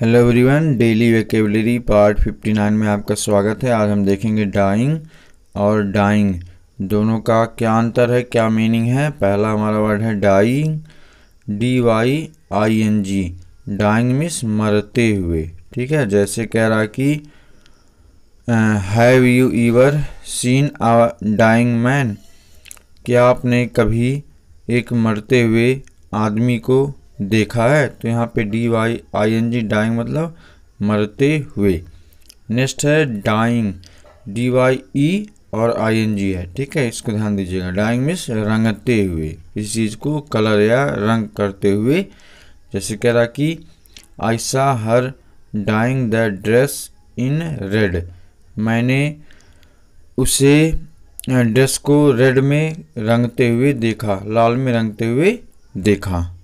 hello everyone daily vocabulary part 59 में आपका स्वागत है आज हम देखेंगे डाइंग और डाइंग दोनों का क्या अंतर है क्या मीनिंग है पहला हमारा वर्ड है dying D Y I N G dying मिस मरते हुए ठीक है जैसे कह रहा कि have you ever seen a dying man क्या आपने कभी एक मरते हुए आदमी को देखा है तो यहाँ पे D Y I N G dying मतलब मरते हुए नेक्स्ट है डाइंग डी वाई ई और आई एन जी है ठीक है इसको ध्यान दीजिएगा डाइंग मीन्स रंगते हुए इस चीज़ को कलर या रंग करते हुए जैसे कह रहा कि saw her dyeing the dress in red मैंने उसे ड्रेस को रेड में रंगते हुए देखा लाल में रंगते हुए देखा